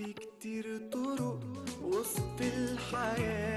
في كتير طرق وسط الحياه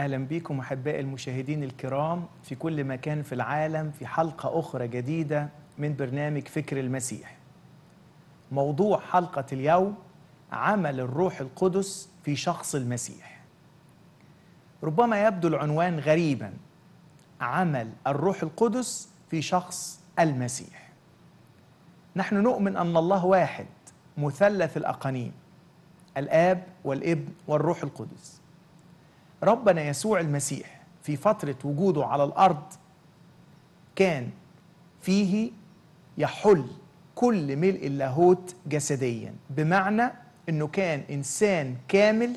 اهلا بكم احبائي المشاهدين الكرام في كل مكان في العالم في حلقه اخرى جديده من برنامج فكر المسيح. موضوع حلقه اليوم عمل الروح القدس في شخص المسيح. ربما يبدو العنوان غريبا عمل الروح القدس في شخص المسيح. نحن نؤمن ان الله واحد مثلث الاقانيم الاب والابن والروح القدس. ربنا يسوع المسيح في فترة وجوده على الأرض كان فيه يحل كل ملء اللاهوت جسديا بمعنى أنه كان إنسان كامل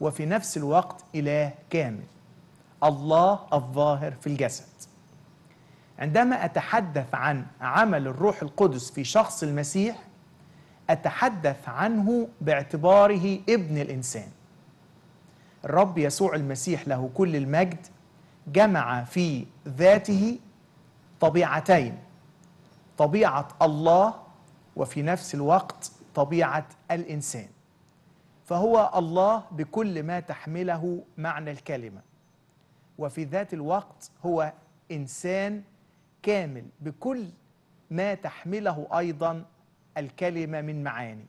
وفي نفس الوقت إله كامل الله الظاهر في الجسد عندما أتحدث عن عمل الروح القدس في شخص المسيح أتحدث عنه باعتباره ابن الإنسان الرب يسوع المسيح له كل المجد جمع في ذاته طبيعتين طبيعه الله وفي نفس الوقت طبيعه الانسان فهو الله بكل ما تحمله معنى الكلمه وفي ذات الوقت هو انسان كامل بكل ما تحمله ايضا الكلمه من معاني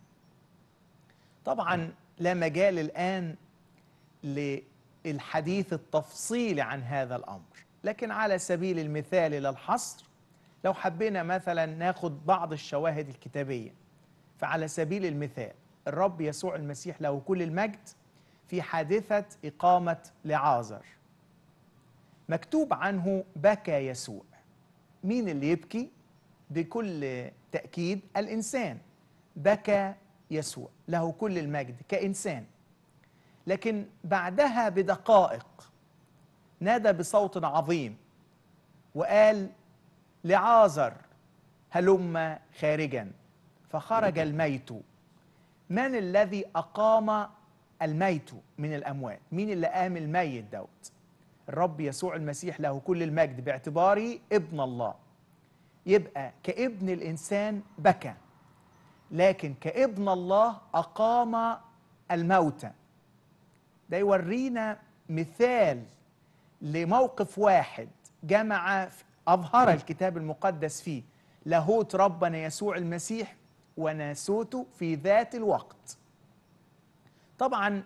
طبعا لا مجال الان للحديث التفصيلي عن هذا الأمر لكن على سبيل المثال للحصر لو حبينا مثلا ناخد بعض الشواهد الكتابية فعلى سبيل المثال الرب يسوع المسيح له كل المجد في حادثة إقامة لعازر مكتوب عنه بكى يسوع مين اللي يبكي؟ بكل تأكيد الإنسان بكى يسوع له كل المجد كإنسان لكن بعدها بدقائق نادى بصوت عظيم وقال لعازر هلم خارجا فخرج الميت من الذي أقام الميت من الأموات مين اللي قام الميت دوت الرب يسوع المسيح له كل المجد باعتباره ابن الله يبقى كابن الإنسان بكى لكن كابن الله أقام الموتى ده يورينا مثال لموقف واحد جمع أظهر الكتاب المقدس فيه لاهوت ربنا يسوع المسيح وناسوته في ذات الوقت طبعا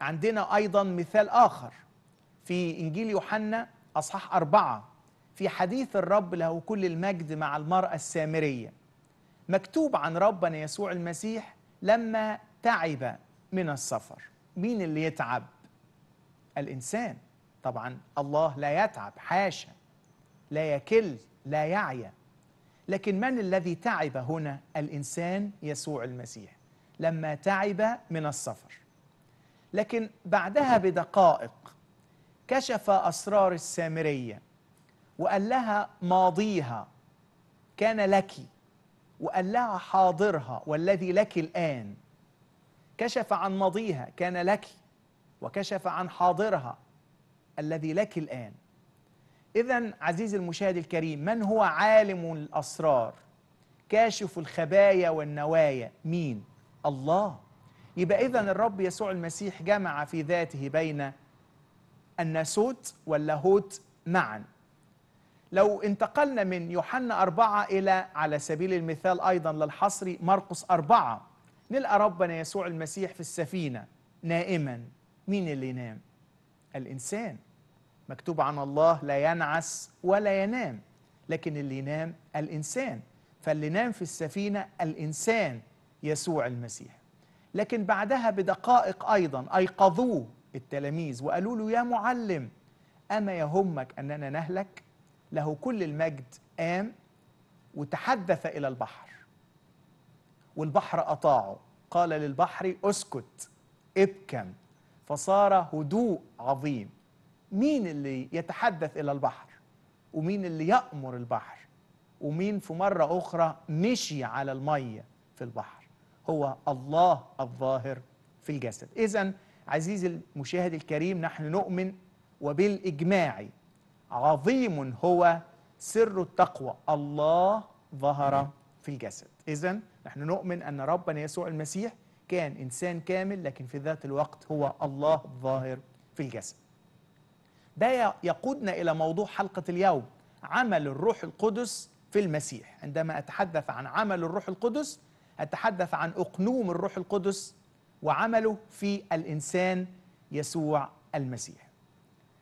عندنا أيضا مثال آخر في إنجيل يوحنا أصحاح أربعة في حديث الرب له كل المجد مع المرأة السامرية مكتوب عن ربنا يسوع المسيح لما تعب من السفر مين اللي يتعب الإنسان طبعا الله لا يتعب حاشا لا يكل لا يعيا لكن من الذي تعب هنا الإنسان يسوع المسيح لما تعب من السفر لكن بعدها بدقائق كشف أسرار السامرية وقال لها ماضيها كان لك وقال لها حاضرها والذي لك الآن كشف عن ماضيها كان لك وكشف عن حاضرها الذي لك الآن إذا عزيزي المشاهد الكريم من هو عالم الأسرار كاشف الخبايا والنوايا مين؟ الله يبقى إذا الرب يسوع المسيح جمع في ذاته بين الناسوت واللاهوت معا لو انتقلنا من يوحنا أربعة إلى على سبيل المثال أيضا للحصري مرقس أربعة نلقى ربنا يسوع المسيح في السفينه نائما مين اللي ينام الانسان مكتوب عن الله لا ينعس ولا ينام لكن اللي ينام الانسان فاللي نام في السفينه الانسان يسوع المسيح لكن بعدها بدقائق ايضا ايقظوه التلاميذ وقالوا له يا معلم اما يهمك اننا نهلك له كل المجد قام وتحدث الى البحر والبحر أطاعه قال للبحر أسكت ابكم فصار هدوء عظيم مين اللي يتحدث إلى البحر ومين اللي يأمر البحر ومين في مرة أخرى مشي على المية في البحر هو الله الظاهر في الجسد إذا عزيزي المشاهد الكريم نحن نؤمن وبالإجماع عظيم هو سر التقوى الله ظهر في الجسد إذا نحن نؤمن أن ربنا يسوع المسيح كان إنسان كامل لكن في ذات الوقت هو الله الظاهر في الجسد ده يقودنا إلى موضوع حلقة اليوم عمل الروح القدس في المسيح عندما أتحدث عن عمل الروح القدس أتحدث عن أقنوم الروح القدس وعمله في الإنسان يسوع المسيح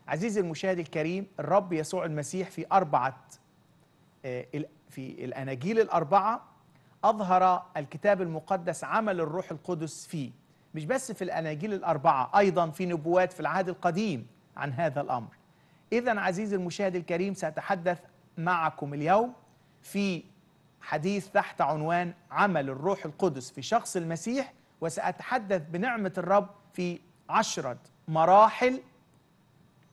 عزيزي المشاهد الكريم الرب يسوع المسيح في أربعة آه، في الأناجيل الأربعة أظهر الكتاب المقدس عمل الروح القدس فيه مش بس في الأناجيل الأربعة أيضا في نبوات في العهد القديم عن هذا الأمر إذا عزيزي المشاهد الكريم سأتحدث معكم اليوم في حديث تحت عنوان عمل الروح القدس في شخص المسيح وسأتحدث بنعمة الرب في عشرة مراحل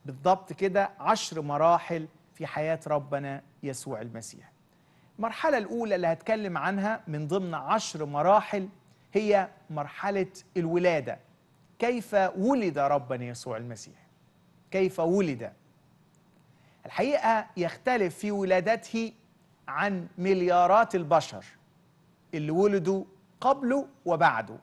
بالضبط كده عشر مراحل في حياة ربنا يسوع المسيح المرحلة الأولى اللي هتكلم عنها من ضمن عشر مراحل هي مرحلة الولادة كيف ولد ربنا يسوع المسيح كيف ولد الحقيقة يختلف في ولادته عن مليارات البشر اللي ولدوا قبله وبعده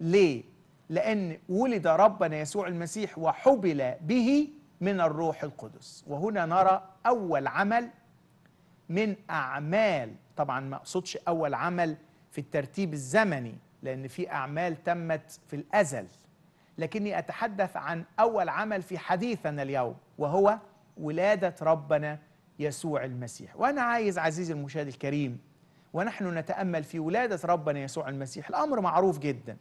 ليه؟ لأن ولد ربنا يسوع المسيح وحبل به من الروح القدس وهنا نرى أول عمل من أعمال طبعا ما أقصدش أول عمل في الترتيب الزمني لأن في أعمال تمت في الأزل لكني أتحدث عن أول عمل في حديثنا اليوم وهو ولادة ربنا يسوع المسيح وأنا عايز عزيزي المشاهد الكريم ونحن نتأمل في ولادة ربنا يسوع المسيح الأمر معروف جدا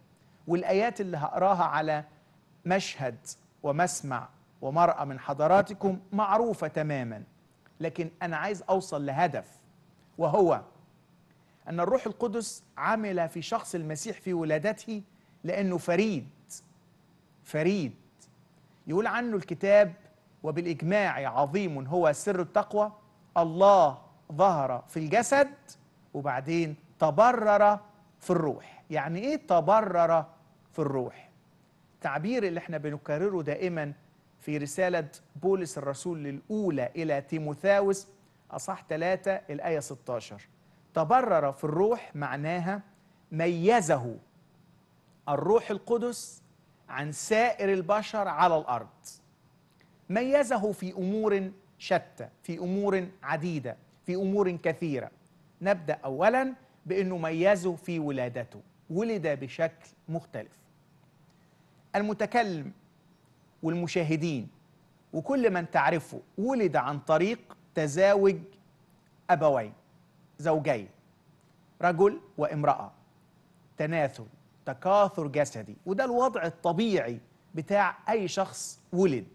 والآيات اللي هقراها على مشهد ومسمع ومرأة من حضراتكم معروفة تماما لكن أنا عايز أوصل لهدف وهو أن الروح القدس عمل في شخص المسيح في ولادته لأنه فريد فريد يقول عنه الكتاب وبالإجماع عظيم هو سر التقوى الله ظهر في الجسد وبعدين تبرر في الروح يعني إيه تبرر في الروح تعبير اللي احنا بنكرره دائما في رسالة بولس الرسول الأولى إلى تيموثاوس أصح 3 الآية 16 تبرر في الروح معناها ميزه الروح القدس عن سائر البشر على الأرض ميزه في أمور شتى في أمور عديدة في أمور كثيرة نبدأ أولا بأنه ميزه في ولادته ولد بشكل مختلف المتكلم والمشاهدين وكل من تعرفه ولد عن طريق تزاوج أبوين زوجين رجل وامرأة تناثر تكاثر جسدي وده الوضع الطبيعي بتاع أي شخص ولد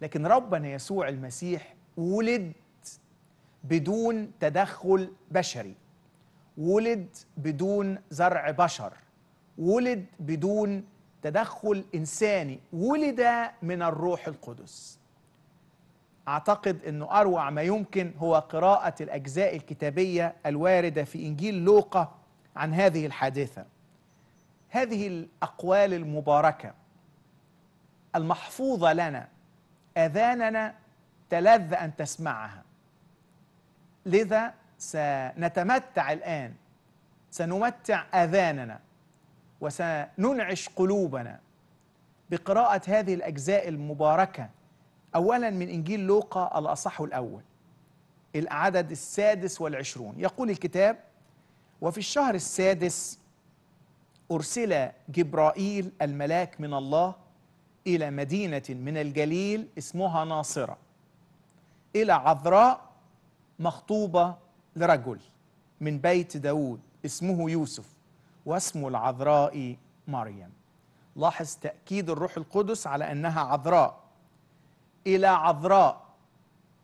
لكن ربنا يسوع المسيح ولد بدون تدخل بشري ولد بدون زرع بشر ولد بدون تدخل انساني ولد من الروح القدس اعتقد انه اروع ما يمكن هو قراءه الاجزاء الكتابيه الوارده في انجيل لوقا عن هذه الحادثه هذه الاقوال المباركه المحفوظه لنا اذاننا تلذ ان تسمعها لذا سنتمتع الان سنمتع اذاننا وسننعش قلوبنا بقراءة هذه الأجزاء المباركة أولا من إنجيل لوقا الأصح الأول العدد السادس والعشرون يقول الكتاب وفي الشهر السادس أرسل جبرائيل الملاك من الله إلى مدينة من الجليل اسمها ناصرة إلى عذراء مخطوبة لرجل من بيت داود اسمه يوسف واسم العذراء مريم لاحظ تأكيد الروح القدس على أنها عذراء إلى عذراء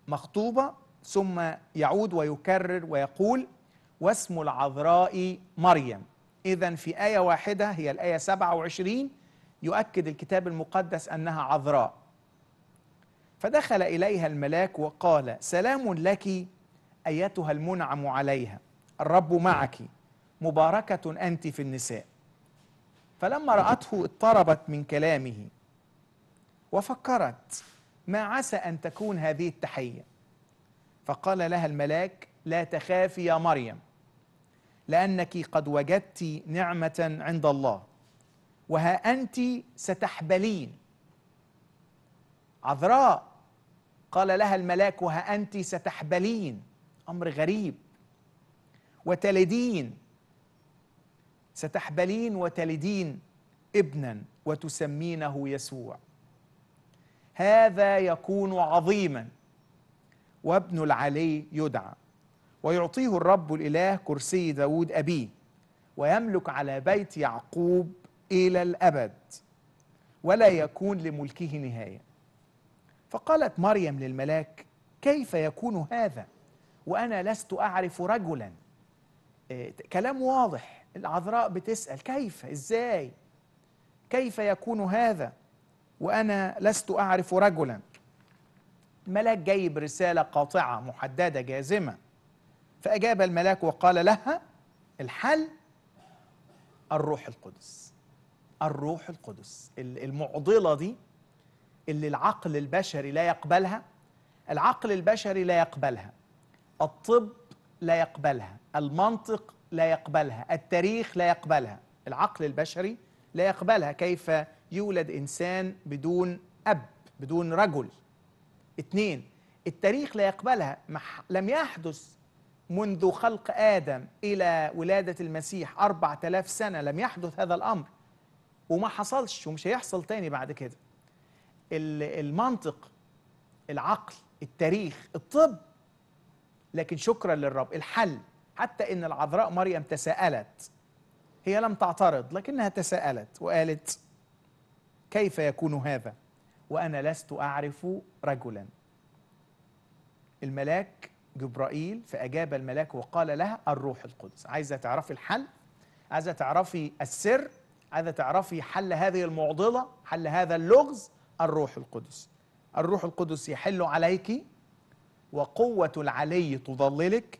مخطوبة ثم يعود ويكرر ويقول واسم العذراء مريم إذا في آية واحدة هي الآية 27 يؤكد الكتاب المقدس أنها عذراء فدخل إليها الملاك وقال سلام لك أيتها المنعم عليها الرب معك مباركة أنت في النساء فلما رأته اضطربت من كلامه وفكرت ما عسى أن تكون هذه التحية فقال لها الملاك لا تخافي يا مريم لأنك قد وجدت نعمة عند الله وها أنت ستحبلين عذراء قال لها الملاك وها أنت ستحبلين أمر غريب وتلدين ستحبلين وتلدين ابنا وتسمينه يسوع هذا يكون عظيما وابن العلي يدعى ويعطيه الرب الاله كرسي داود ابيه ويملك على بيت يعقوب الى الابد ولا يكون لملكه نهايه فقالت مريم للملاك كيف يكون هذا وانا لست اعرف رجلا إيه، كلام واضح العذراء بتسأل كيف إزاي كيف يكون هذا وأنا لست أعرف رجلا الملاك جايب رسالة قاطعة محددة جازمة فأجاب الملاك وقال لها الحل الروح القدس الروح القدس المعضلة دي اللي العقل البشري لا يقبلها العقل البشري لا يقبلها الطب لا يقبلها المنطق لا يقبلها التاريخ لا يقبلها العقل البشري لا يقبلها كيف يولد إنسان بدون أب بدون رجل اثنين التاريخ لا يقبلها مح لم يحدث منذ خلق آدم إلى ولادة المسيح أربعة آلاف سنة لم يحدث هذا الأمر وما حصلش ومش هيحصل تاني بعد كده المنطق العقل التاريخ الطب لكن شكرا للرب الحل حتى إن العذراء مريم تساءلت هي لم تعترض لكنها تساءلت وقالت كيف يكون هذا وأنا لست أعرف رجلا الملاك جبرائيل فأجاب الملاك وقال لها الروح القدس عايزة تعرفي الحل عايزة تعرفي السر عايزة تعرفي حل هذه المعضلة حل هذا اللغز الروح القدس الروح القدس يحل عليك وقوة العلي تظللك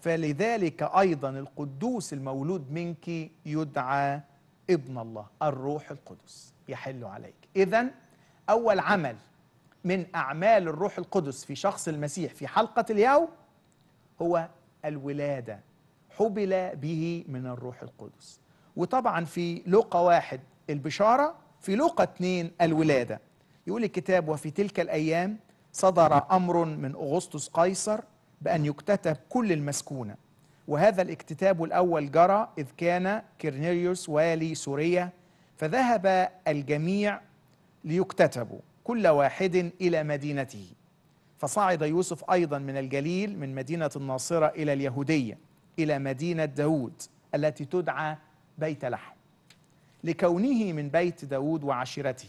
فلذلك أيضا القدوس المولود منك يدعى ابن الله الروح القدس يحل عليك إذا أول عمل من أعمال الروح القدس في شخص المسيح في حلقة اليوم هو الولادة حبل به من الروح القدس وطبعا في لوقا واحد البشارة في لوقا اتنين الولادة يقول الكتاب وفي تلك الأيام صدر أمر من أغسطس قيصر بأن يكتتب كل المسكونة وهذا الاكتتاب الأول جرى إذ كان كيرنيريوس والي سوريا فذهب الجميع ليكتتبوا كل واحد إلى مدينته فصعد يوسف أيضا من الجليل من مدينة الناصرة إلى اليهودية إلى مدينة داود التي تدعى بيت لحم لكونه من بيت داود وعشيرته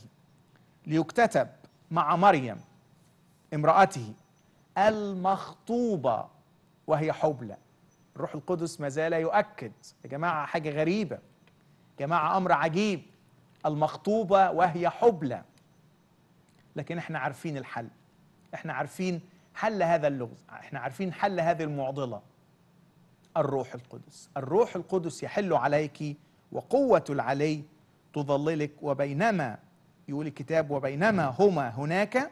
ليكتتب مع مريم امرأته المخطوبة وهي حبلى الروح القدس ما زال يؤكد يا جماعة حاجة غريبة يا جماعة أمر عجيب المخطوبة وهي حبلى لكن احنا عارفين الحل احنا عارفين حل هذا اللغز احنا عارفين حل هذه المعضلة الروح القدس الروح القدس يحل عليك وقوة العلي تظللك وبينما يقول الكتاب وبينما هما هناك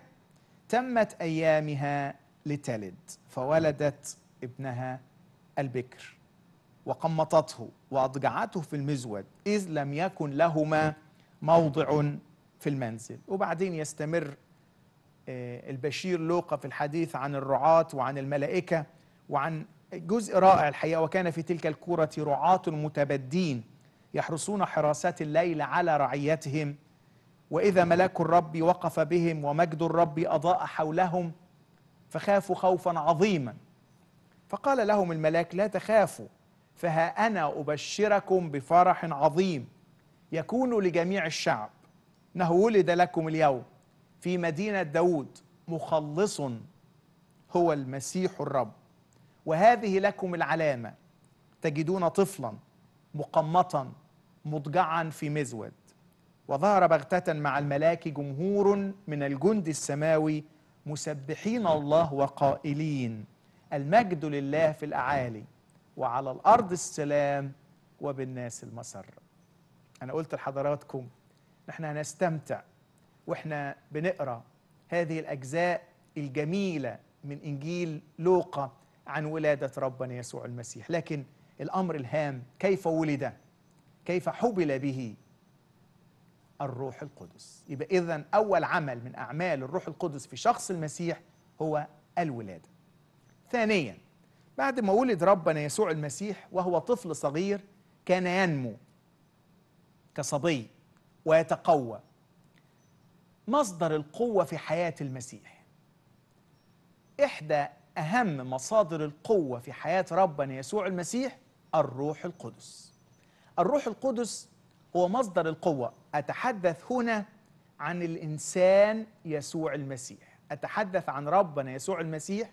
تمت أيامها لتلد فولدت ابنها البكر وقمطته وأضجعته في المزود إذ لم يكن لهما موضع في المنزل وبعدين يستمر آه، البشير لوقا في الحديث عن الرعاة وعن الملائكة وعن جزء رائع الحقيقة وكان في تلك الكورة رعاة متبدين يحرسون حراسات الليل على رعيتهم وإذا ملاك الرب وقف بهم ومجد الرب أضاء حولهم فخافوا خوفا عظيما فقال لهم الملاك لا تخافوا فها انا ابشركم بفرح عظيم يكون لجميع الشعب انه ولد لكم اليوم في مدينه داود مخلص هو المسيح الرب وهذه لكم العلامه تجدون طفلا مقمطا مضجعا في مزود وظهر بغته مع الملاك جمهور من الجند السماوي مسبحين الله وقائلين المجد لله في الأعالي وعلى الأرض السلام وبالناس المسر أنا قلت لحضراتكم احنا هنستمتع واحنا بنقرأ هذه الأجزاء الجميلة من إنجيل لوقا عن ولادة ربنا يسوع المسيح لكن الأمر الهام كيف ولد كيف حبل به الروح القدس يبقى إذا أول عمل من أعمال الروح القدس في شخص المسيح هو الولادة ثانيا بعد ما ولد ربنا يسوع المسيح وهو طفل صغير كان ينمو كصبي ويتقوى مصدر القوة في حياة المسيح إحدى أهم مصادر القوة في حياة ربنا يسوع المسيح الروح القدس الروح القدس هو مصدر القوة أتحدث هنا عن الإنسان يسوع المسيح أتحدث عن ربنا يسوع المسيح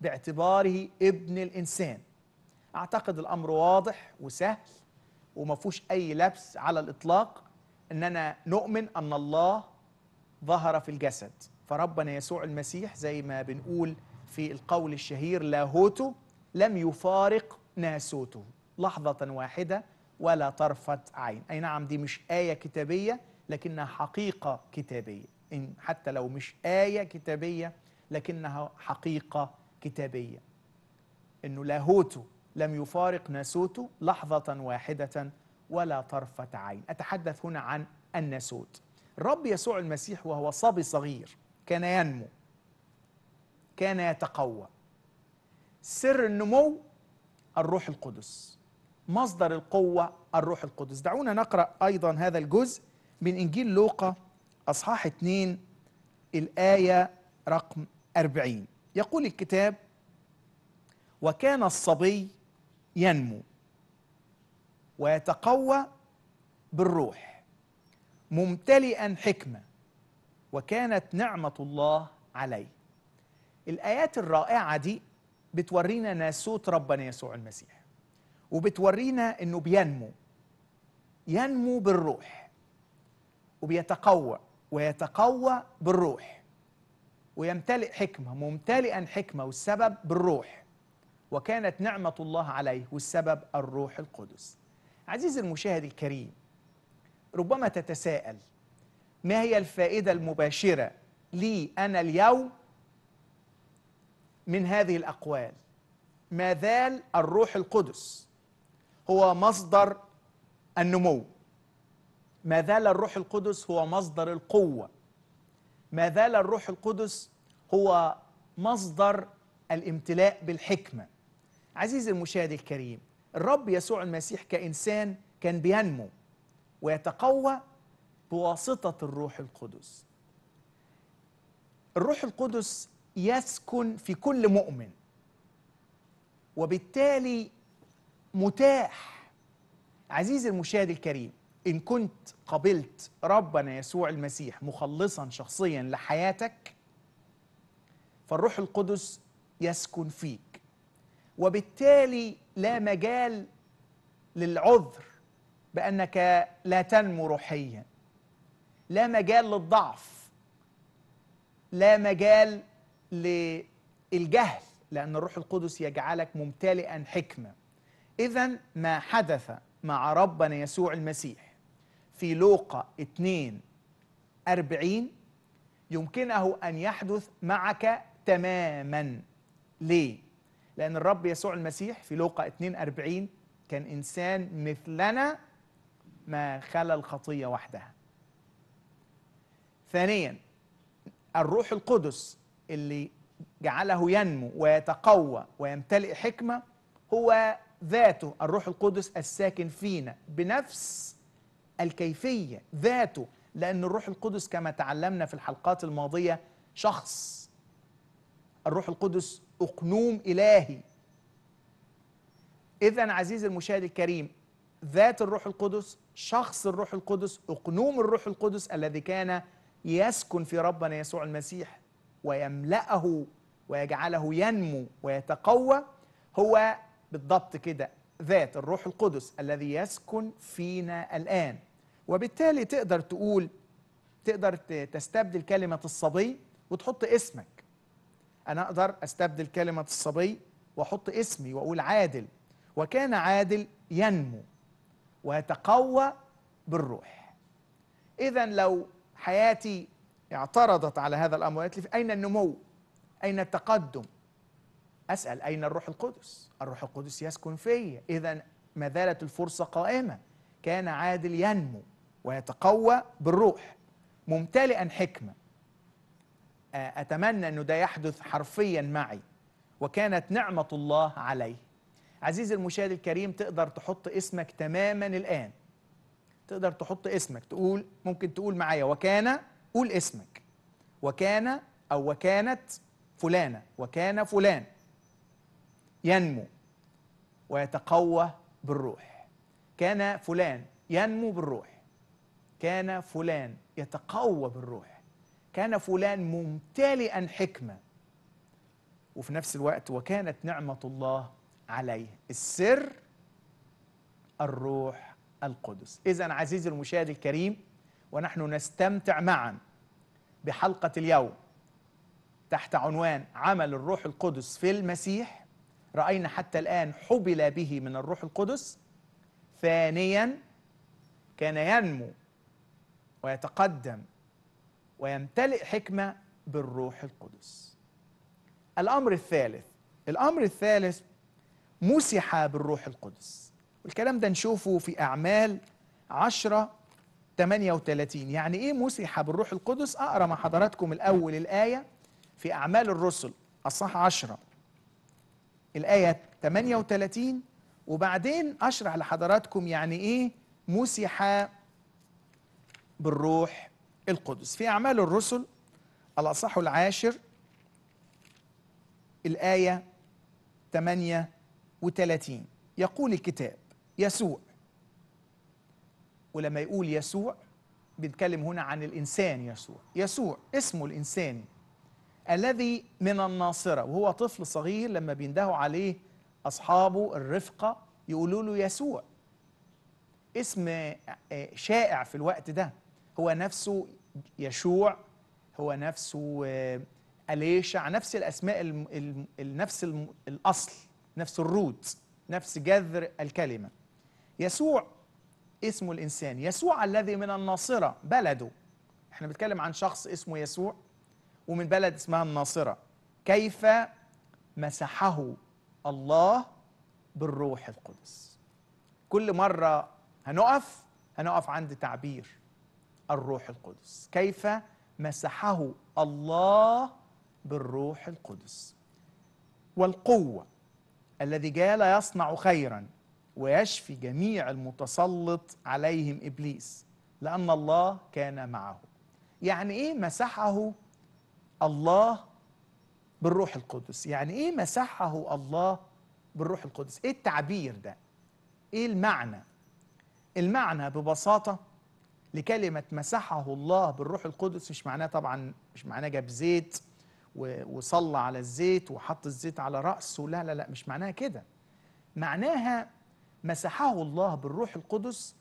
باعتباره ابن الإنسان أعتقد الأمر واضح وسهل وما فيهوش أي لبس على الإطلاق إننا نؤمن أن الله ظهر في الجسد فربنا يسوع المسيح زي ما بنقول في القول الشهير لاهوته لم يفارق ناسوته لحظة واحدة ولا طرفة عين أي نعم دي مش آية كتابية لكنها حقيقة كتابية إن حتى لو مش آية كتابية لكنها حقيقة كتابية إنه لاهوته لم يفارق ناسوته لحظة واحدة ولا طرفة عين أتحدث هنا عن الناسوت الرب يسوع المسيح وهو صبي صغير كان ينمو كان يتقوى سر النمو الروح القدس مصدر القوة الروح القدس دعونا نقرأ أيضا هذا الجزء من إنجيل لوقا أصحاح 2 الآية رقم 40 يقول الكتاب وكان الصبي ينمو ويتقوى بالروح ممتلئا حكمة وكانت نعمة الله عليه الآيات الرائعة دي بتورينا ناسوت ربنا يسوع المسيح وبتورينا انه بينمو ينمو بالروح وبيتقوى ويتقوى بالروح ويمتلئ حكمه ممتلئا حكمه والسبب بالروح وكانت نعمه الله عليه والسبب الروح القدس عزيزي المشاهد الكريم ربما تتساءل ما هي الفائده المباشره لي انا اليوم من هذه الاقوال ما زال الروح القدس هو مصدر النمو ما زال الروح القدس هو مصدر القوة ما زال الروح القدس هو مصدر الامتلاء بالحكمة عزيزي المشاهد الكريم الرب يسوع المسيح كإنسان كان بينمو ويتقوى بواسطة الروح القدس الروح القدس يسكن في كل مؤمن وبالتالي متاح عزيزي المشاهد الكريم إن كنت قبلت ربنا يسوع المسيح مخلصا شخصيا لحياتك فالروح القدس يسكن فيك وبالتالي لا مجال للعذر بأنك لا تنمو روحيا لا مجال للضعف لا مجال للجهل لأن الروح القدس يجعلك ممتلئا حكمة إذا ما حدث مع ربنا يسوع المسيح في لوقا اثنين 40 يمكنه أن يحدث معك تماما ليه؟ لأن الرب يسوع المسيح في لوقا اثنين 40 كان إنسان مثلنا ما خلا الخطية وحدها ثانيا الروح القدس اللي جعله ينمو ويتقوى ويمتلئ حكمة هو ذاته الروح القدس الساكن فينا بنفس الكيفية ذاته لأن الروح القدس كما تعلمنا في الحلقات الماضية شخص الروح القدس أقنوم إلهي إذا عزيزي المشاهد الكريم ذات الروح القدس شخص الروح القدس أقنوم الروح القدس الذي كان يسكن في ربنا يسوع المسيح ويملأه ويجعله ينمو ويتقوى هو بالضبط كده ذات الروح القدس الذي يسكن فينا الآن وبالتالي تقدر تقول تقدر تستبدل كلمة الصبي وتحط اسمك أنا أقدر أستبدل كلمة الصبي وأحط اسمي وأقول عادل وكان عادل ينمو ويتقوى بالروح إذا لو حياتي اعترضت على هذا الأمر قالت لي أين النمو؟ أين التقدم؟ أسأل أين الروح القدس؟ الروح القدس يسكن فيا إذا ما زالت الفرصة قائمة كان عادل ينمو ويتقوى بالروح ممتلئا حكمة أتمنى أنه ده يحدث حرفيا معي وكانت نعمة الله عليه عزيزي المشاهد الكريم تقدر تحط اسمك تماما الآن تقدر تحط اسمك تقول ممكن تقول معايا وكان قول اسمك وكان أو وكانت فلانة وكان فلان ينمو ويتقوى بالروح كان فلان ينمو بالروح كان فلان يتقوى بالروح كان فلان ممتلئا حكمه وفي نفس الوقت وكانت نعمه الله عليه السر الروح القدس اذا عزيزي المشاهد الكريم ونحن نستمتع معا بحلقه اليوم تحت عنوان عمل الروح القدس في المسيح رأينا حتى الآن حبل به من الروح القدس ثانيا كان ينمو ويتقدم ويمتلئ حكمة بالروح القدس الأمر الثالث الأمر الثالث مسح بالروح القدس والكلام ده نشوفه في أعمال عشرة 38 يعني إيه مسح بالروح القدس أقرأ مع حضراتكم الأول الآية في أعمال الرسل أصح عشرة الآية 38 وبعدين أشرح لحضراتكم يعني إيه مسح بالروح القدس في أعمال الرسل الأصح العاشر الآية 38 يقول الكتاب يسوع ولما يقول يسوع بنتكلم هنا عن الإنسان يسوع يسوع اسمه الإنساني الذي من الناصرة وهو طفل صغير لما بيندهوا عليه أصحابه الرفقة يقولوا له يسوع اسم آه، شائع في الوقت ده هو نفسه يشوع هو نفسه آه، أليشع نفس الأسماء نفس الأصل نفس الروت نفس جذر الكلمة يسوع اسمه الإنسان يسوع الذي من الناصرة بلده احنا بنتكلم عن شخص اسمه يسوع ومن بلد اسمها الناصرة كيف مسحه الله بالروح القدس كل مرة هنقف هنقف عند تعبير الروح القدس كيف مسحه الله بالروح القدس والقوة الذي جال يصنع خيرا ويشفي جميع المتسلط عليهم إبليس لأن الله كان معه يعني إيه مسحه الله بالروح القدس يعني ايه مسحه الله بالروح القدس ايه التعبير ده ايه المعنى المعنى ببساطه لكلمه مسحه الله بالروح القدس مش معناه طبعا مش معناه جاب زيت وصلى على الزيت وحط الزيت على راسه لا لا لا مش معناها كده معناها مسحه الله بالروح القدس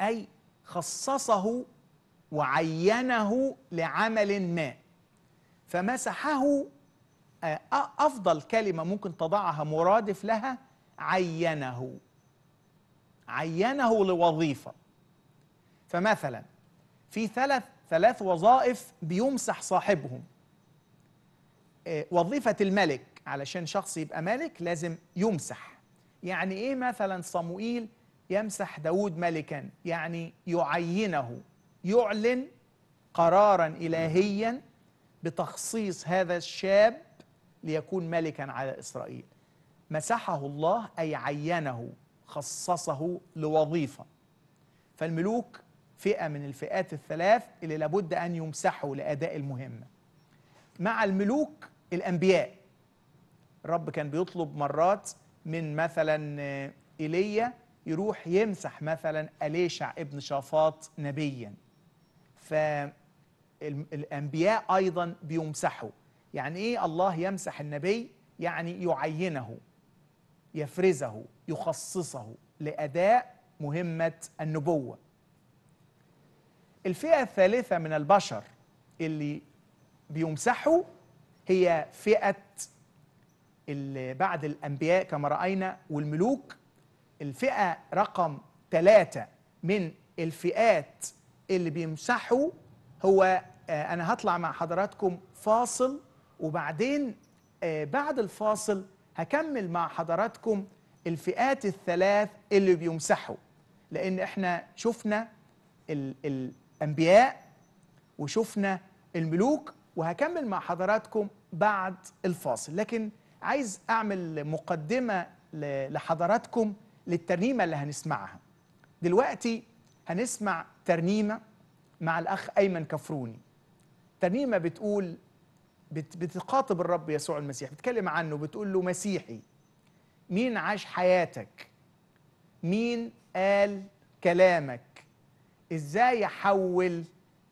اي خصصه وعينه لعمل ما فمسحه آه، أفضل كلمة ممكن تضعها مرادف لها عينه عينه لوظيفة فمثلا في ثلاث ثلاث وظائف بيمسح صاحبهم آه، وظيفة الملك علشان شخص يبقى ملك لازم يمسح يعني ايه مثلا صموئيل يمسح داود ملكا يعني يعينه يعلن قرارا إلهيا بتخصيص هذا الشاب ليكون ملكا على إسرائيل مسحه الله أي عينه خصصه لوظيفة فالملوك فئة من الفئات الثلاث اللي لابد أن يمسحوا لأداء المهمة مع الملوك الأنبياء الرب كان بيطلب مرات من مثلا آه، إيليا يروح يمسح مثلا أليشع ابن شافاط نبيا ف الأنبياء أيضا بيمسحوا يعني إيه الله يمسح النبي يعني يعينه يفرزه يخصصه لأداء مهمة النبوة الفئة الثالثة من البشر اللي بيمسحوا هي فئة اللي بعد الأنبياء كما رأينا والملوك الفئة رقم ثلاثة من الفئات اللي بيمسحوا هو آه، انا هطلع مع حضراتكم فاصل وبعدين آه، بعد الفاصل هكمل مع حضراتكم الفئات الثلاث اللي بيمسحوا لان احنا شفنا الانبياء وشفنا الملوك وهكمل مع حضراتكم بعد الفاصل لكن عايز اعمل مقدمه لحضراتكم للترنيمه اللي هنسمعها دلوقتي هنسمع ترنيمه مع الاخ ايمن كفروني ترنيمه بتقول بت بتخاطب الرب يسوع المسيح بتتكلم عنه بتقول له مسيحي مين عاش حياتك مين قال كلامك ازاي احول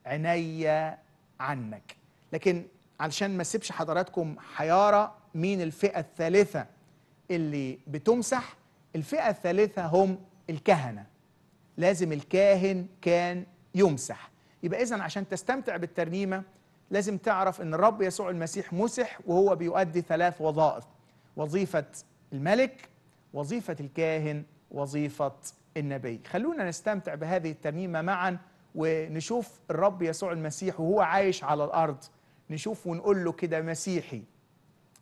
عينيا عنك لكن علشان ما اسيبش حضراتكم حياره مين الفئه الثالثه اللي بتمسح الفئه الثالثه هم الكهنه لازم الكاهن كان يمسح يبقى اذا عشان تستمتع بالترنيمه لازم تعرف ان الرب يسوع المسيح مسح وهو بيؤدي ثلاث وظائف وظيفة الملك وظيفة الكاهن وظيفة النبي خلونا نستمتع بهذه الترنيمة معا ونشوف الرب يسوع المسيح وهو عايش على الأرض نشوف ونقول له كده مسيحي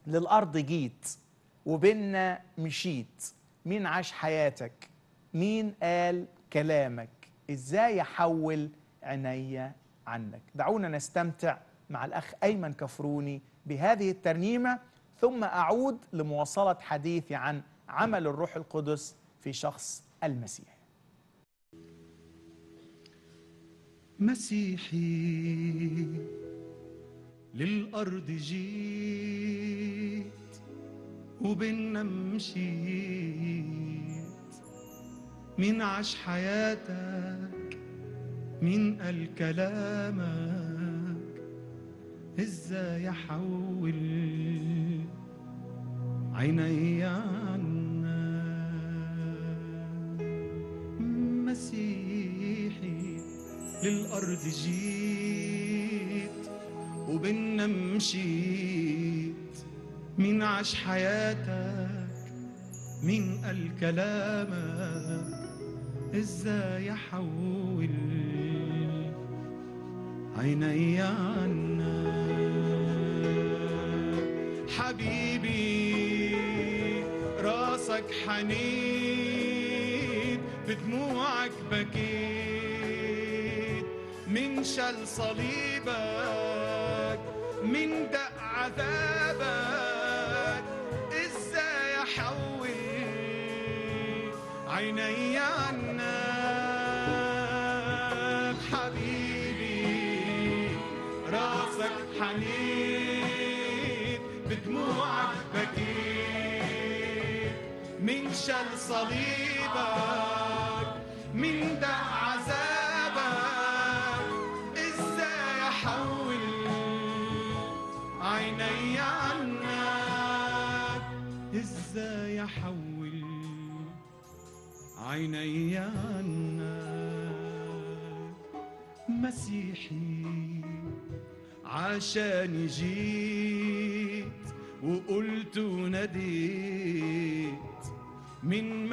للأرض جيت وبيننا مشيت مين عاش حياتك مين قال كلامك ازاي احول عيني عنك دعونا نستمتع مع الأخ أيمن كفروني بهذه الترنيمة ثم أعود لمواصلة حديثي عن عمل الروح القدس في شخص المسيح مسيحي للأرض جيت وبنا مشيت مين عاش حياتك مين قال كلامك ازاي احول عيني عنك مسيحي للارض جيت وبنا مشيت مين عاش حياتك مين قال كلامك ازاي احول عيني عنك حبيبي راسك حنين في دموعك بكيت من شل صليبك من من عذابك ازاي احول عيني عنك ازاي احول عيني عنك مسيحي عشان يجيب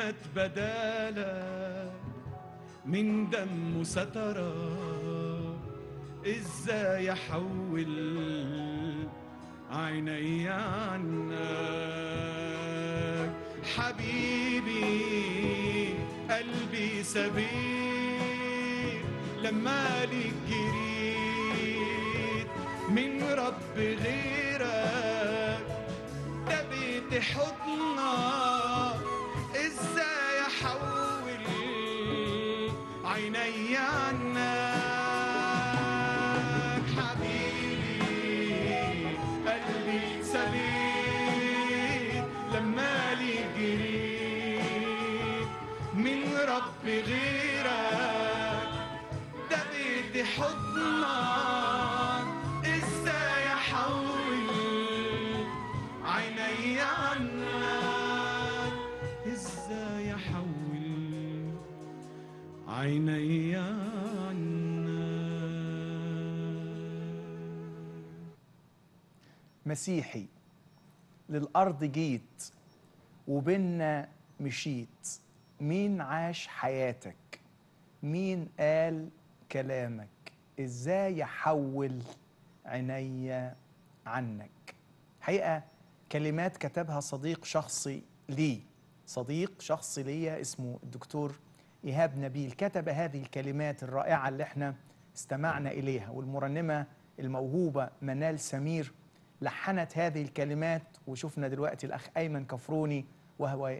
كانت بدالا من دم سترى ازاي احول عيني عنك حبيبي قلبي سبيل لما ليك جريت من رب غيرك ده بيت حضنك Yeah. مسيحي للأرض جيت وبيننا مشيت مين عاش حياتك مين قال كلامك ازاي احول عينيا عنك حقيقه كلمات كتبها صديق شخصي لي صديق شخصي لي اسمه الدكتور ايهاب نبيل كتب هذه الكلمات الرائعه اللي احنا استمعنا اليها والمرنمه الموهوبه منال سمير لحنت هذه الكلمات وشفنا دلوقتي الأخ أيمن كفروني وهو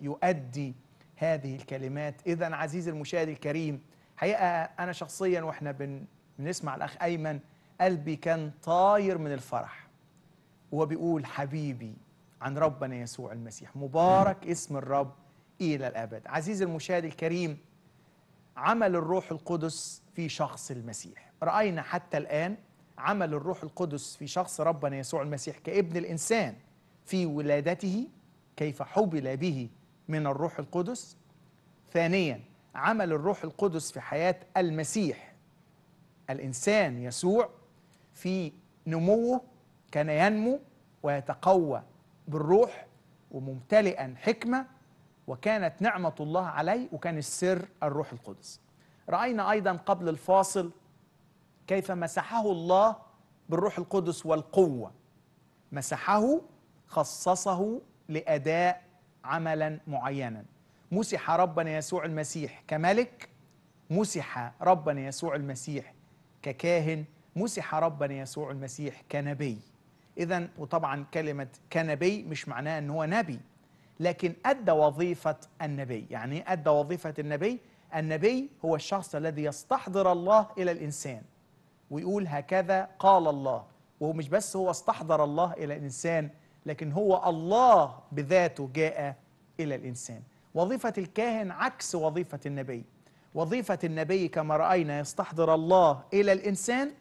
يؤدي هذه الكلمات إذا عزيزي المشاهد الكريم حقيقة أنا شخصيا وإحنا بنسمع الأخ أيمن قلبي كان طاير من الفرح وهو بيقول حبيبي عن ربنا يسوع المسيح مبارك اسم الرب إلى الأبد عزيزي المشاهد الكريم عمل الروح القدس في شخص المسيح رأينا حتى الآن عمل الروح القدس في شخص ربنا يسوع المسيح كابن الانسان في ولادته كيف حبل به من الروح القدس ثانيا عمل الروح القدس في حياه المسيح الانسان يسوع في نموه كان ينمو ويتقوى بالروح وممتلئا حكمه وكانت نعمه الله عليه وكان السر الروح القدس راينا ايضا قبل الفاصل كيف مسحه الله بالروح القدس والقوة مسحه خصصه لأداء عملا معينا مسح ربنا يسوع المسيح كملك مسح ربنا يسوع المسيح ككاهن مسح ربنا يسوع المسيح كنبي إذا وطبعا كلمة كنبي مش معناه أن هو نبي لكن أدى وظيفة النبي يعني إيه أدى وظيفة النبي النبي هو الشخص الذي يستحضر الله إلى الإنسان ويقول هكذا قال الله وهو مش بس هو استحضر الله إلى الإنسان لكن هو الله بذاته جاء إلى الإنسان وظيفة الكاهن عكس وظيفة النبي وظيفة النبي كما رأينا يستحضر الله إلى الإنسان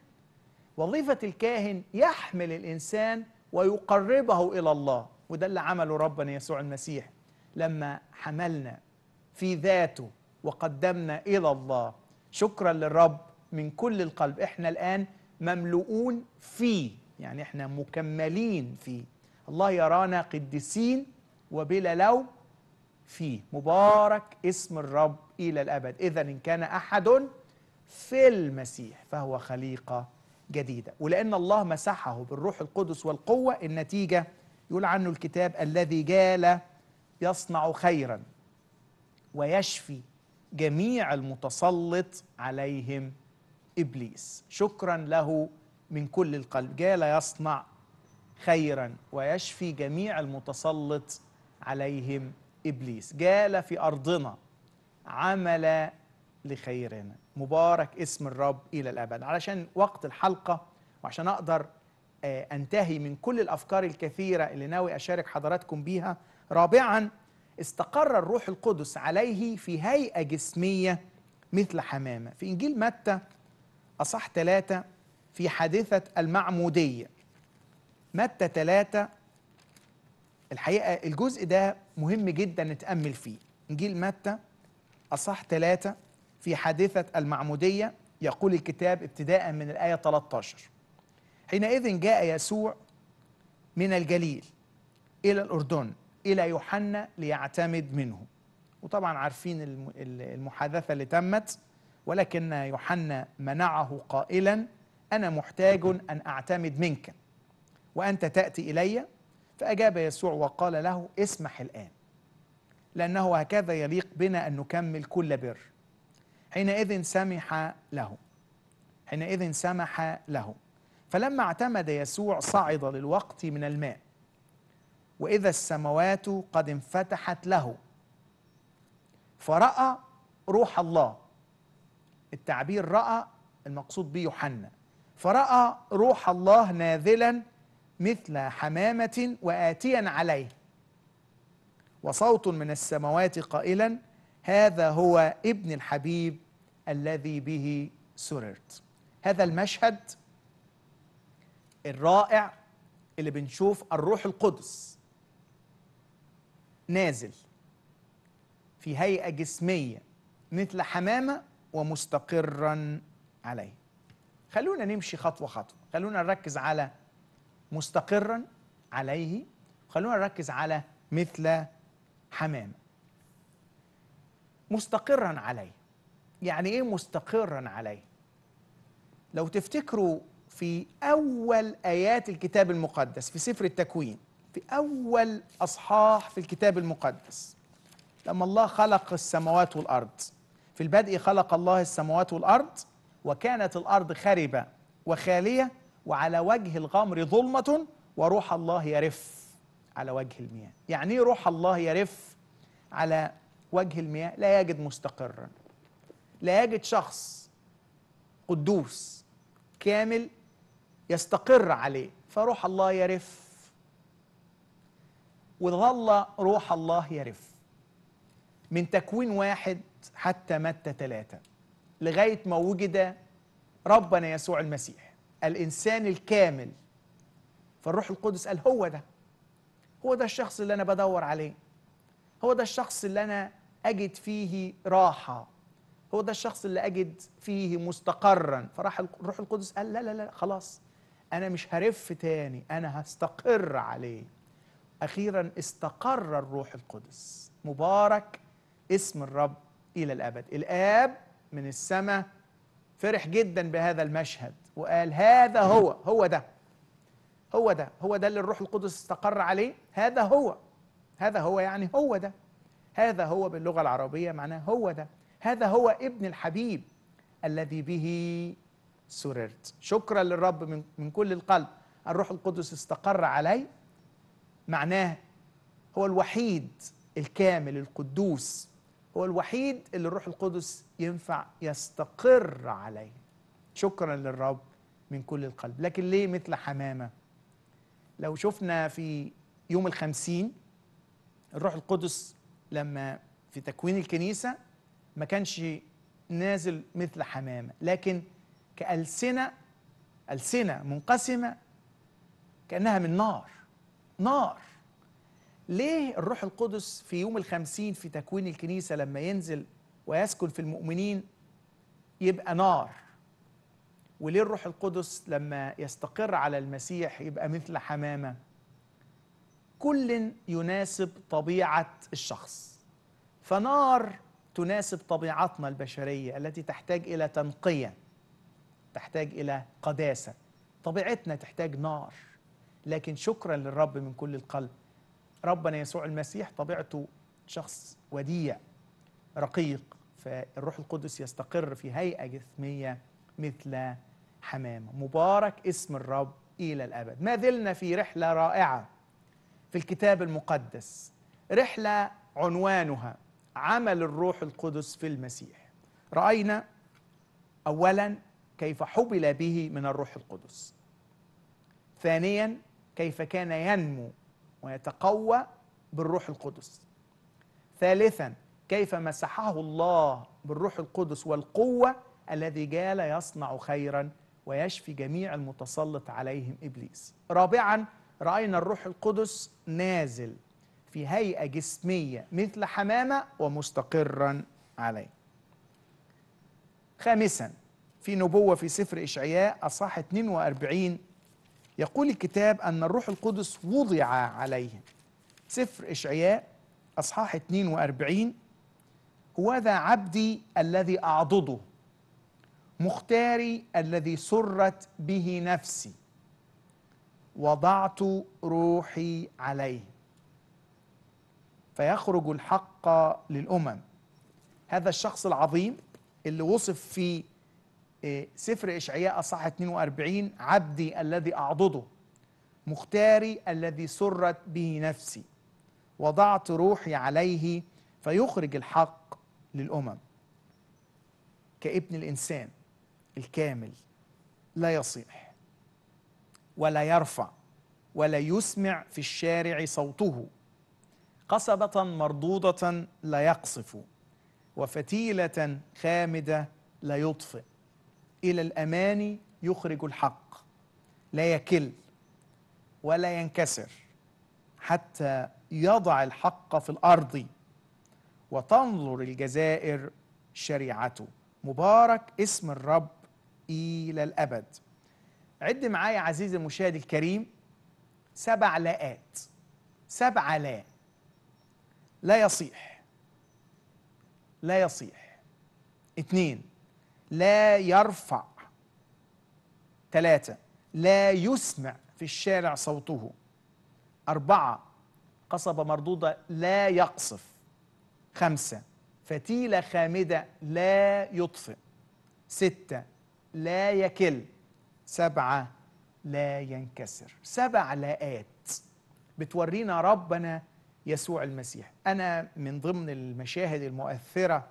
وظيفة الكاهن يحمل الإنسان ويقربه إلى الله وده اللي عمله ربنا يسوع المسيح لما حملنا في ذاته وقدمنا إلى الله شكرا للرب من كل القلب احنا الآن مملؤون فيه يعني احنا مكملين فيه الله يرانا قديسين وبلا لوم فيه مبارك اسم الرب إلى الأبد إذا إن كان أحد في المسيح فهو خليقة جديدة ولأن الله مسحه بالروح القدس والقوة النتيجة يقول عنه الكتاب الذي جال يصنع خيرا ويشفي جميع المتسلط عليهم إبليس شكرا له من كل القلب جال يصنع خيرا ويشفي جميع المتسلط عليهم إبليس جال في أرضنا عمل لخيرنا مبارك اسم الرب إلى الأبد علشان وقت الحلقة وعشان أقدر آه، أنتهي من كل الأفكار الكثيرة اللي ناوي أشارك حضراتكم بيها رابعا استقر الروح القدس عليه في هيئة جسمية مثل حمامة في إنجيل متى أصح ثلاثة في حادثة المعمودية متى ثلاثة الحقيقة الجزء ده مهم جدا نتأمل فيه إنجيل متى أصح ثلاثة في حادثة المعمودية يقول الكتاب ابتداء من الآية 13 حينئذ جاء يسوع من الجليل إلى الأردن إلى يوحنا ليعتمد منه وطبعا عارفين المحادثة اللي تمت ولكن يوحنا منعه قائلا أنا محتاج أن أعتمد منك وأنت تأتي إلي فأجاب يسوع وقال له اسمح الآن لأنه هكذا يليق بنا أن نكمل كل بر حينئذ سمح له حينئذ سمح له فلما اعتمد يسوع صعد للوقت من الماء وإذا السماوات قد انفتحت له فرأى روح الله التعبير رأى المقصود به يوحنا فرأى روح الله نازلا مثل حمامة وآتيا عليه وصوت من السماوات قائلا هذا هو ابن الحبيب الذي به سررت هذا المشهد الرائع اللي بنشوف الروح القدس نازل في هيئة جسمية مثل حمامة ومستقرا عليه خلونا نمشي خطوه خطوه خلونا نركز على مستقرا عليه خلونا نركز على مثل حمام مستقرا عليه يعني ايه مستقرا عليه لو تفتكروا في اول ايات الكتاب المقدس في سفر التكوين في اول اصحاح في الكتاب المقدس لما الله خلق السماوات والارض في البدء خلق الله السماوات والأرض وكانت الأرض خربة وخالية وعلى وجه الغمر ظلمة وروح الله يرف على وجه المياه يعني إيه روح الله يرف على وجه المياه لا يجد مستقرا لا يجد شخص قدوس كامل يستقر عليه فروح الله يرف وظل روح الله يرف من تكوين واحد حتى متى ثلاثة لغاية ما وجد ربنا يسوع المسيح الإنسان الكامل فالروح القدس قال هو ده هو ده الشخص اللي أنا بدور عليه هو ده الشخص اللي أنا أجد فيه راحة هو ده الشخص اللي أجد فيه مستقرا فراح الروح القدس قال لا لا لا خلاص أنا مش هرف تاني أنا هستقر عليه أخيرا استقر الروح القدس مبارك اسم الرب إلى الأبد الآب من السماء فرح جدا بهذا المشهد وقال هذا هو هو ده هو ده هو ده اللي الروح القدس استقر عليه هذا هو هذا هو يعني هو ده هذا هو باللغة العربية معناه هو ده هذا هو ابن الحبيب الذي به سررت شكرا للرب من, من كل القلب الروح القدس استقر علي معناه هو الوحيد الكامل القدوس هو الوحيد اللي الروح القدس ينفع يستقر عليه شكرا للرب من كل القلب لكن ليه مثل حمامة لو شفنا في يوم الخمسين الروح القدس لما في تكوين الكنيسة ما كانش نازل مثل حمامة لكن كألسنة ألسنة منقسمة كأنها من نار نار ليه الروح القدس في يوم الخمسين في تكوين الكنيسة لما ينزل ويسكن في المؤمنين يبقى نار وليه الروح القدس لما يستقر على المسيح يبقى مثل حمامة كل يناسب طبيعة الشخص فنار تناسب طبيعتنا البشرية التي تحتاج إلى تنقية تحتاج إلى قداسة طبيعتنا تحتاج نار لكن شكرا للرب من كل القلب ربنا يسوع المسيح طبيعته شخص وديع رقيق فالروح القدس يستقر في هيئة جسمية مثل حمامة مبارك اسم الرب إلى الأبد ما زلنا في رحلة رائعة في الكتاب المقدس رحلة عنوانها عمل الروح القدس في المسيح رأينا أولا كيف حُبل به من الروح القدس ثانيا كيف كان ينمو ويتقوى بالروح القدس ثالثا كيف مسحه الله بالروح القدس والقوة الذي جال يصنع خيرا ويشفي جميع المتسلط عليهم إبليس رابعا رأينا الروح القدس نازل في هيئة جسمية مثل حمامة ومستقرا عليه خامسا في نبوة في سفر إشعياء أصح 42 يقول الكتاب أن الروح القدس وضع عليهم سفر إشعياء أصحاح 42 ذا عبدي الذي أعضده مختاري الذي سرت به نفسي وضعت روحي عليه فيخرج الحق للأمم هذا الشخص العظيم اللي وصف في سفر إشعياء أصح 42 عبدي الذي أعضده مختاري الذي سرت به نفسي وضعت روحي عليه فيخرج الحق للأمم كابن الإنسان الكامل لا يصيح ولا يرفع ولا يسمع في الشارع صوته قصبة مردودة لا يقصف وفتيلة خامدة لا يطفئ إلى الأماني يخرج الحق لا يكل ولا ينكسر حتى يضع الحق في الأرض وتنظر الجزائر شريعته مبارك اسم الرب إلى الأبد عد معايا عزيزي المشاهد الكريم سبع لاءات سبع لا لا يصيح لا يصيح اتنين لا يرفع ثلاثة لا يسمع في الشارع صوته أربعة قصبة مردودة لا يقصف خمسة فتيلة خامدة لا يطفئ ستة لا يكل سبعة لا ينكسر سبع لاءات بتورينا ربنا يسوع المسيح أنا من ضمن المشاهد المؤثرة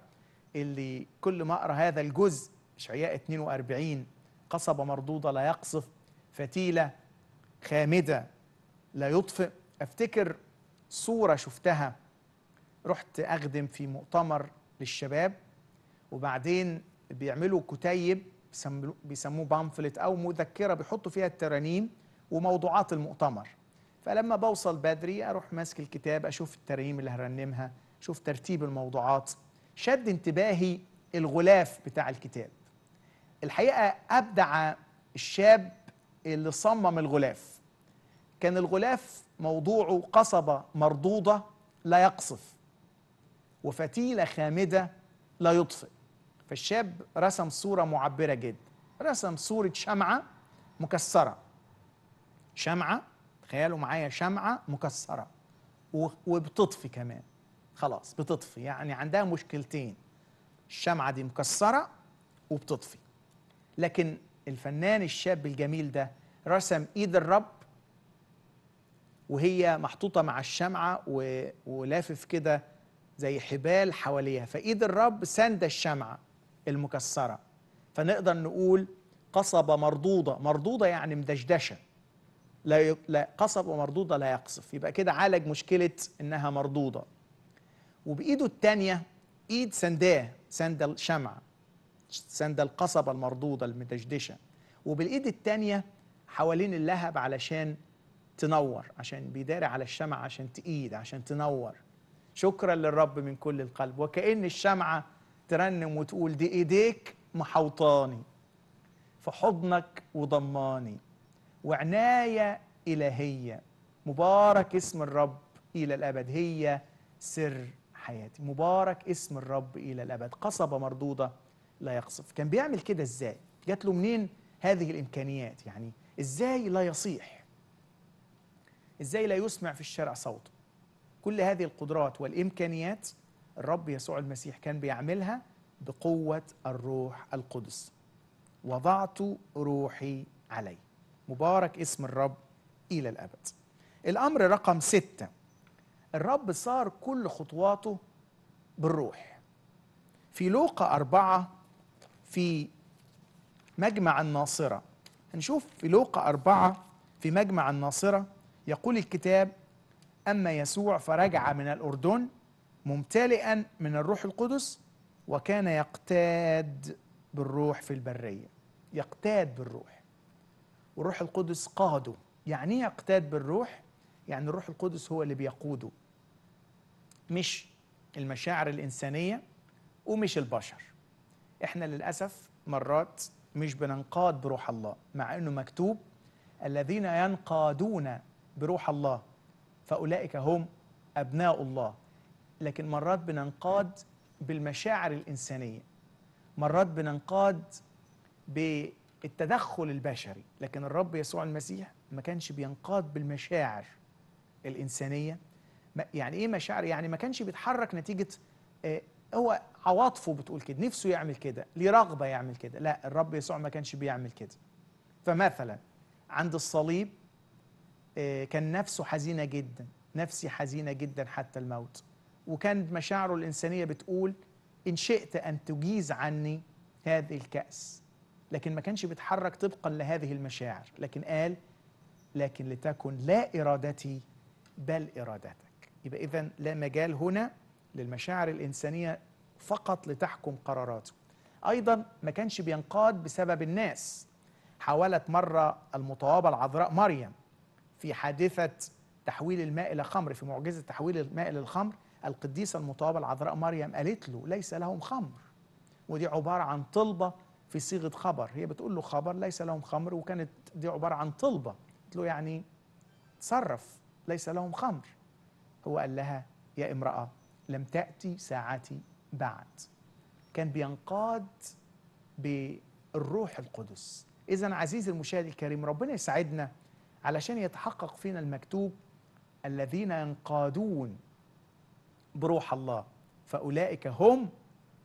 اللي كل ما أقرأ هذا الجزء إشعياء 42 قصبة مردودة لا يقصف فتيلة خامدة لا يطفئ أفتكر صورة شفتها رحت أخدم في مؤتمر للشباب وبعدين بيعملوا كتيب بيسموه بامفلت أو مذكرة بيحطوا فيها الترانيم وموضوعات المؤتمر فلما بوصل بدري أروح ماسك الكتاب أشوف الترانيم اللي هرنمها أشوف ترتيب الموضوعات شد انتباهي الغلاف بتاع الكتاب الحقيقه ابدع الشاب اللي صمم الغلاف كان الغلاف موضوعه قصبه مردوده لا يقصف وفتيله خامده لا يطفئ فالشاب رسم صوره معبره جدا رسم صوره شمعه مكسره شمعه تخيلوا معايا شمعه مكسره وبتطفي كمان خلاص بتطفي يعني عندها مشكلتين الشمعه دي مكسره وبتطفي لكن الفنان الشاب الجميل ده رسم ايد الرب وهي محطوطه مع الشمعه و... ولافف كده زي حبال حواليها فايد الرب سند الشمعه المكسره فنقدر نقول قصبة مردودة مردودة يعني مدشدشة لا, ي... لا قصبة مردودة لا يقصف يبقى كده عالج مشكلة إنها مردودة وبإيده التانية إيد سنداه سند الشمعة سند القصبة المرضودة المدشدشة وبالإيد التانية حوالين اللهب علشان تنور عشان بيداري على الشمعة عشان تقيد عشان تنور شكرا للرب من كل القلب وكأن الشمعة ترنم وتقول دي إيديك محوطاني في حضنك وضماني وعناية إلهية مبارك اسم الرب إلى الأبد هي سر حياتي مبارك اسم الرب إلى الأبد قصبة مردودة لا يقصف كان بيعمل كده ازاي جات له منين هذه الامكانيات يعني ازاي لا يصيح ازاي لا يسمع في الشارع صوته كل هذه القدرات والامكانيات الرب يسوع المسيح كان بيعملها بقوه الروح القدس وضعت روحي عليه مبارك اسم الرب الى الابد الامر رقم سته الرب صار كل خطواته بالروح في لوقا أربعة في مجمع الناصرة هنشوف في لوقا أربعة في مجمع الناصرة يقول الكتاب أما يسوع فرجع من الأردن ممتلئا من الروح القدس وكان يقتاد بالروح في البرية يقتاد بالروح والروح القدس قاده يعني ايه يقتاد بالروح؟ يعني الروح القدس هو اللي بيقوده مش المشاعر الإنسانية ومش البشر احنا للاسف مرات مش بننقاد بروح الله مع انه مكتوب الذين ينقادون بروح الله فاولئك هم ابناء الله لكن مرات بننقاد بالمشاعر الانسانيه مرات بننقاد بالتدخل البشري لكن الرب يسوع المسيح ما كانش بينقاد بالمشاعر الانسانيه يعني ايه مشاعر يعني ما كانش بيتحرك نتيجه آه، هو عواطفه بتقول كده نفسه يعمل كده ليه رغبه يعمل كده لا الرب يسوع ما كانش بيعمل كده فمثلا عند الصليب آه، كان نفسه حزينه جدا نفسي حزينه جدا حتى الموت وكانت مشاعره الانسانيه بتقول ان شئت ان تجيز عني هذه الكاس لكن ما كانش بيتحرك طبقا لهذه المشاعر لكن قال لكن لتكن لا ارادتي بل ارادتك يبقى اذا لا مجال هنا للمشاعر الإنسانية فقط لتحكم قراراته أيضا ما كانش بينقاد بسبب الناس حاولت مرة المطوابة العذراء مريم في حادثة تحويل الماء إلى خمر في معجزة تحويل الماء إلى الخمر القديسة المطوابة العذراء مريم قالت له ليس لهم خمر ودي عبارة عن طلبة في صيغة خبر هي بتقول له خبر ليس لهم خمر وكانت دي عبارة عن طلبة قلت له يعني تصرف ليس لهم خمر هو قال لها يا امرأة لم تأتي ساعتي بعد كان بينقاد بالروح القدس إذا عزيزي المشاهد الكريم ربنا يساعدنا علشان يتحقق فينا المكتوب الذين ينقادون بروح الله فأولئك هم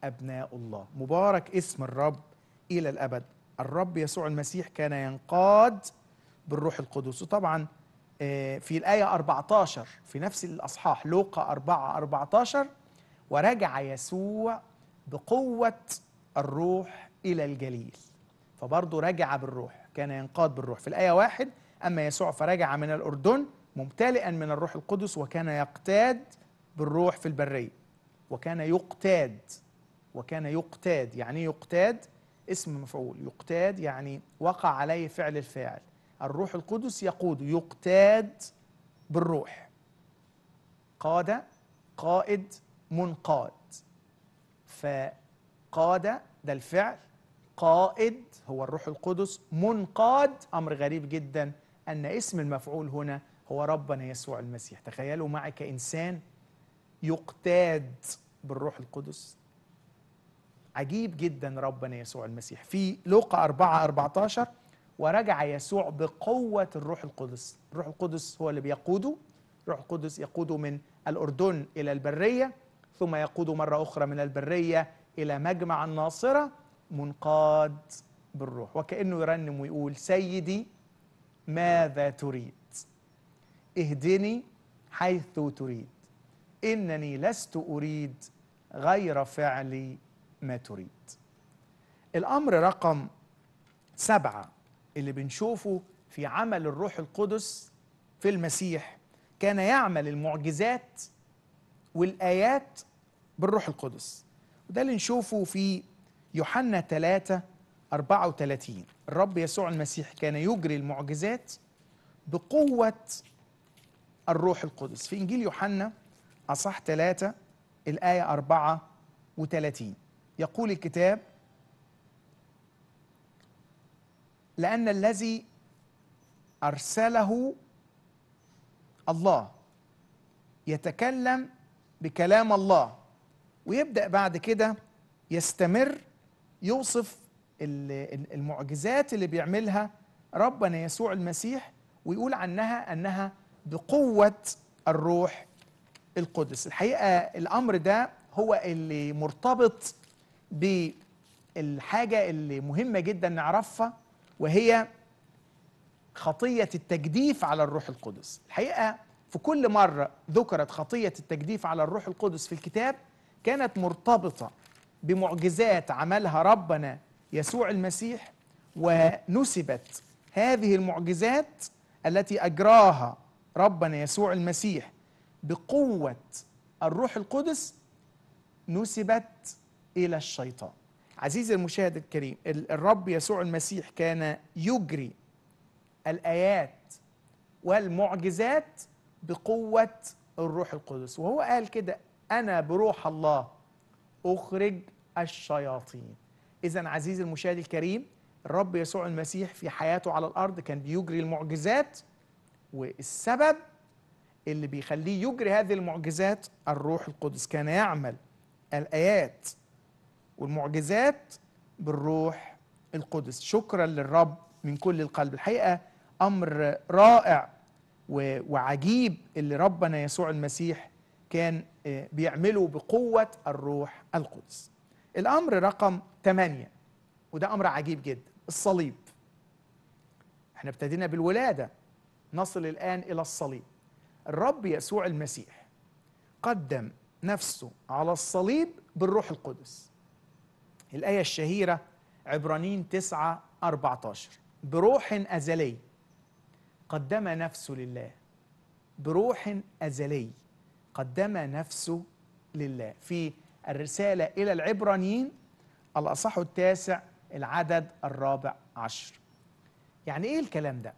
أبناء الله مبارك اسم الرب إلى الأبد الرب يسوع المسيح كان ينقاد بالروح القدس وطبعا آه، في الآية 14 في نفس الأصحاح لوقا 4 14 ورجع يسوع بقوة الروح إلى الجليل فبرضه رجع بالروح كان ينقاد بالروح في الآية واحد أما يسوع فرجع من الأردن ممتلئا من الروح القدس وكان يقتاد بالروح في البرية وكان يقتاد وكان يقتاد يعني إيه يقتاد اسم مفعول يقتاد يعني وقع عليه فعل الفاعل الروح القدس يقود يقتاد بالروح قاد قائد منقاد فقاد ده الفعل قائد هو الروح القدس منقاد امر غريب جدا ان اسم المفعول هنا هو ربنا يسوع المسيح تخيلوا معي كانسان يقتاد بالروح القدس عجيب جدا ربنا يسوع المسيح في لوقا 4 14 ورجع يسوع بقوة الروح القدس الروح القدس هو اللي بيقوده الروح القدس يقوده من الأردن إلى البرية ثم يقوده مرة أخرى من البرية إلى مجمع الناصرة منقاد بالروح وكأنه يرنم ويقول سيدي ماذا تريد اهدني حيث تريد إنني لست أريد غير فعلي ما تريد الأمر رقم سبعة اللي بنشوفه في عمل الروح القدس في المسيح كان يعمل المعجزات والآيات بالروح القدس وده اللي نشوفه في يوحنا 3 34 الرب يسوع المسيح كان يجري المعجزات بقوة الروح القدس في إنجيل يوحنا أصح 3 الآية 34 يقول الكتاب لأن الذي أرسله الله يتكلم بكلام الله ويبدأ بعد كده يستمر يوصف المعجزات اللي بيعملها ربنا يسوع المسيح ويقول عنها أنها بقوة الروح القدس الحقيقة الأمر ده هو اللي مرتبط بالحاجة اللي مهمة جدا نعرفها وهي خطية التجديف على الروح القدس الحقيقة في كل مرة ذكرت خطية التجديف على الروح القدس في الكتاب كانت مرتبطة بمعجزات عملها ربنا يسوع المسيح ونسبت هذه المعجزات التي أجراها ربنا يسوع المسيح بقوة الروح القدس نسبت إلى الشيطان عزيزي المشاهد الكريم الرب يسوع المسيح كان يجري الآيات والمعجزات بقوة الروح القدس وهو قال كده أنا بروح الله أخرج الشياطين إذا عزيزي المشاهد الكريم الرب يسوع المسيح في حياته على الأرض كان بيجري المعجزات والسبب اللي بيخليه يجري هذه المعجزات الروح القدس كان يعمل الآيات والمعجزات بالروح القدس شكرا للرب من كل القلب الحقيقه امر رائع وعجيب اللي ربنا يسوع المسيح كان آه، بيعمله بقوه الروح القدس الامر رقم 8 وده امر عجيب جدا الصليب احنا ابتدينا بالولاده نصل الان الى الصليب الرب يسوع المسيح قدم نفسه على الصليب بالروح القدس الآية الشهيرة عبرانيين 9 14 بروح أزلي قدم نفسه لله بروح أزلي قدم نفسه لله في الرسالة إلى العبرانيين الأصح التاسع العدد الرابع عشر يعني إيه الكلام ده؟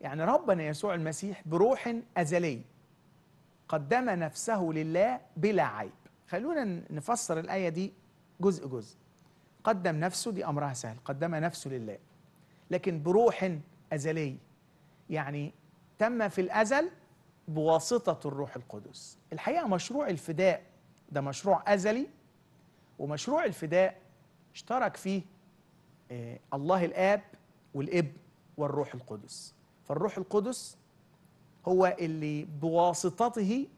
يعني ربنا يسوع المسيح بروح أزلي قدم نفسه لله بلا عيب خلونا نفسر الآية دي جزء جزء قدم نفسه دي أمرها سهل قدم نفسه لله لكن بروح أزلي يعني تم في الأزل بواسطة الروح القدس الحقيقة مشروع الفداء ده مشروع أزلي ومشروع الفداء اشترك فيه آه، الله الآب والابن والروح القدس فالروح القدس هو اللي بواسطته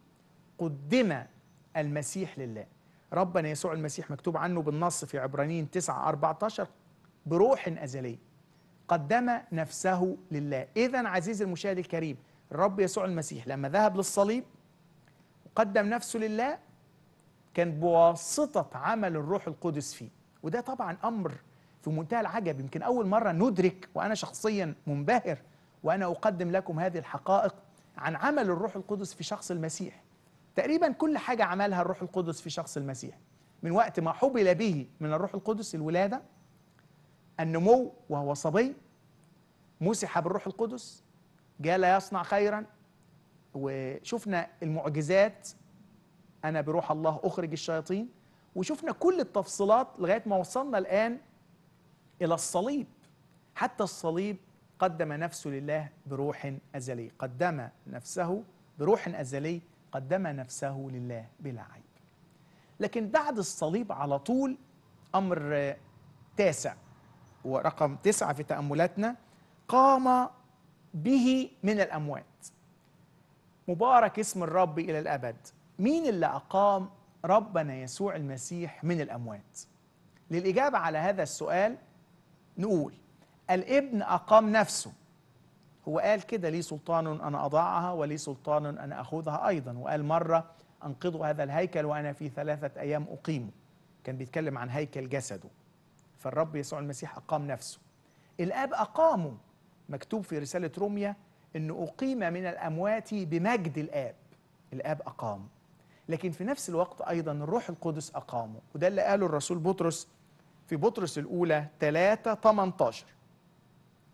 قدم المسيح لله ربنا يسوع المسيح مكتوب عنه بالنص في عبرانيين 9 14 بروح أزلية قدم نفسه لله إذا عزيزي المشاهد الكريم الرب يسوع المسيح لما ذهب للصليب وقدم نفسه لله كان بواسطة عمل الروح القدس فيه وده طبعا أمر في منتهى العجب يمكن أول مرة ندرك وأنا شخصيا منبهر وأنا أقدم لكم هذه الحقائق عن عمل الروح القدس في شخص المسيح تقريبا كل حاجة عملها الروح القدس في شخص المسيح من وقت ما حُبل به من الروح القدس الولادة النمو وهو صبي مسح بالروح القدس جال يصنع خيرا وشفنا المعجزات أنا بروح الله أخرج الشياطين وشفنا كل التفصيلات لغاية ما وصلنا الآن إلى الصليب حتى الصليب قدم نفسه لله بروح أزلي قدم نفسه بروح أزلي قدم نفسه لله بلا عيب لكن بعد الصليب على طول أمر تاسع ورقم تسعة في تأملاتنا قام به من الأموات مبارك اسم الرب إلى الأبد مين اللي أقام ربنا يسوع المسيح من الأموات للإجابة على هذا السؤال نقول الابن أقام نفسه هو قال كده لي سلطان أنا أضاعها ولي سلطان أنا أخذها أيضا وقال مرة أنقضوا هذا الهيكل وأنا في ثلاثة أيام أقيمه كان بيتكلم عن هيكل جسده فالرب يسوع المسيح أقام نفسه الآب أقامه مكتوب في رسالة روميا أنه أقيم من الأموات بمجد الآب الآب أقام لكن في نفس الوقت أيضا الروح القدس أقامه وده اللي قاله الرسول بطرس في بطرس الأولى 3 18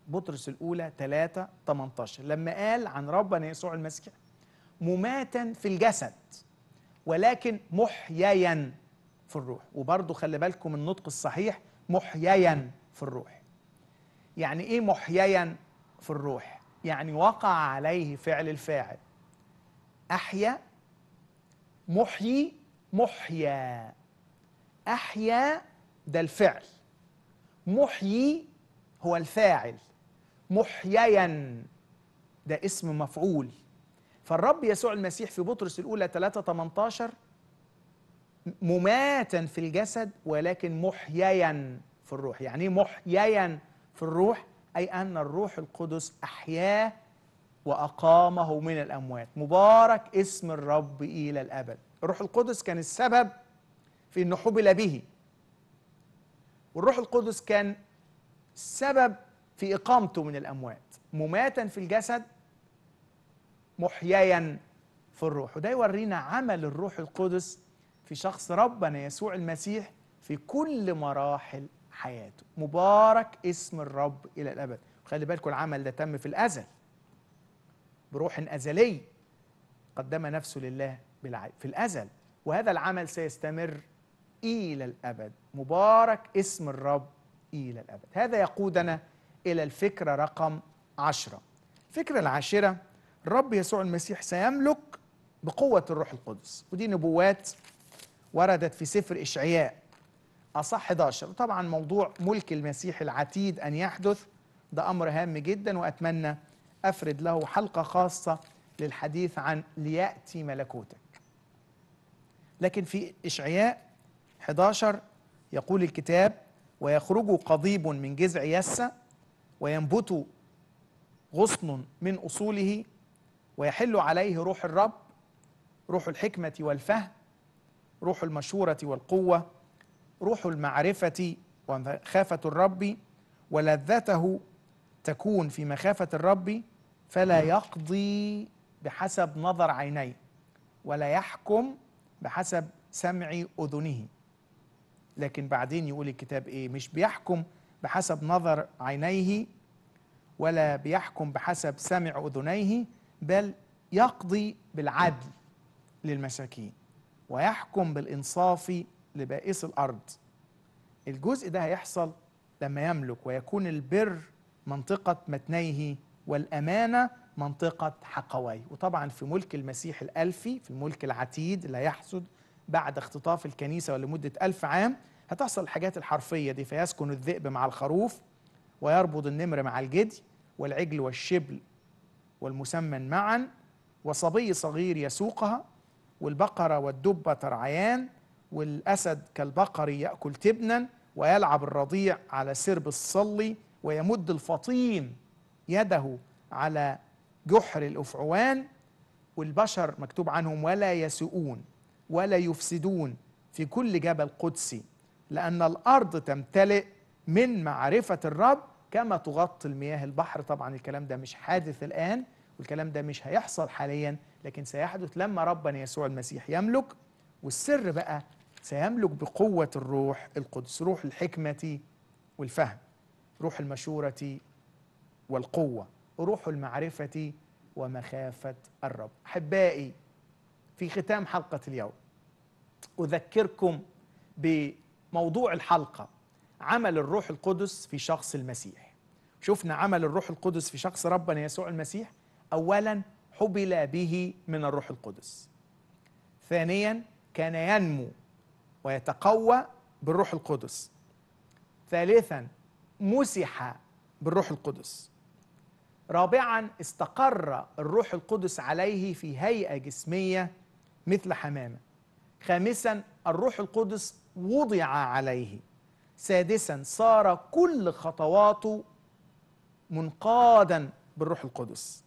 بطرس الأولى 3 18 لما قال عن ربنا يسوع المسيح مماتا في الجسد ولكن محييا في الروح وبرضه خلي بالكم النطق الصحيح محييا في الروح يعني ايه محييا في الروح يعني وقع عليه فعل الفاعل احيا محيي محيا احيا ده الفعل محيي هو الفاعل محييا ده اسم مفعول فالرب يسوع المسيح في بطرس الأولى 3 18 مماتا في الجسد ولكن محييا في الروح يعني ايه محييا في الروح أي أن الروح القدس أحياه وأقامه من الأموات مبارك اسم الرب إلى الأبد الروح القدس كان السبب في أنه حبل به والروح القدس كان سبب في إقامته من الأموات مماتا في الجسد محييا في الروح وده يورينا عمل الروح القدس في شخص ربنا يسوع المسيح في كل مراحل حياته مبارك اسم الرب إلى الأبد خلي بالكم العمل ده تم في الأزل بروح أزلي قدم نفسه لله في الأزل وهذا العمل سيستمر إلى الأبد مبارك اسم الرب إلى الأبد هذا يقودنا إلى الفكرة رقم عشرة الفكرة العاشرة الرب يسوع المسيح سيملك بقوة الروح القدس ودي نبوات وردت في سفر إشعياء أصح 11 طبعا موضوع ملك المسيح العتيد أن يحدث ده أمر هام جدا وأتمنى أفرد له حلقة خاصة للحديث عن ليأتي ملكوتك لكن في إشعياء 11 يقول الكتاب ويخرج قضيب من جذع يسّى وينبت غصن من أصوله ويحل عليه روح الرب روح الحكمة والفهم روح المشورة والقوة روح المعرفة ومخافة الرب ولذته تكون في مخافة الرب فلا يقضي بحسب نظر عينيه ولا يحكم بحسب سمع أذنه لكن بعدين يقول الكتاب إيه مش بيحكم بحسب نظر عينيه ولا بيحكم بحسب سمع اذنيه بل يقضي بالعدل للمساكين ويحكم بالانصاف لبائس الارض الجزء ده هيحصل لما يملك ويكون البر منطقه متنيه والامانه منطقه حقويه وطبعا في ملك المسيح الالفي في الملك العتيد اللي هيحصد بعد اختطاف الكنيسه ولمده ألف عام هتحصل الحاجات الحرفيه دي فيسكن الذئب مع الخروف ويربض النمر مع الجدي والعجل والشبل والمسمن معا وصبي صغير يسوقها والبقرة والدبة ترعيان والأسد كالبقر يأكل تبنا ويلعب الرضيع على سرب الصلي ويمد الفطين يده على جحر الأفعوان والبشر مكتوب عنهم ولا يسوؤون ولا يفسدون في كل جبل قدسي لأن الأرض تمتلئ من معرفة الرب كما تغطي المياه البحر طبعا الكلام ده مش حادث الآن والكلام ده مش هيحصل حاليا لكن سيحدث لما ربنا يسوع المسيح يملك والسر بقى سيملك بقوة الروح القدس روح الحكمة والفهم روح المشورة والقوة روح المعرفة ومخافة الرب أحبائي في ختام حلقة اليوم أذكركم موضوع الحلقة عمل الروح القدس في شخص المسيح شفنا عمل الروح القدس في شخص ربنا يسوع المسيح أولا حبل به من الروح القدس ثانيا كان ينمو ويتقوى بالروح القدس ثالثا مسح بالروح القدس رابعا استقر الروح القدس عليه في هيئة جسمية مثل حمامة خامسا الروح القدس وضع عليه سادسا صار كل خطواته منقادا بالروح القدس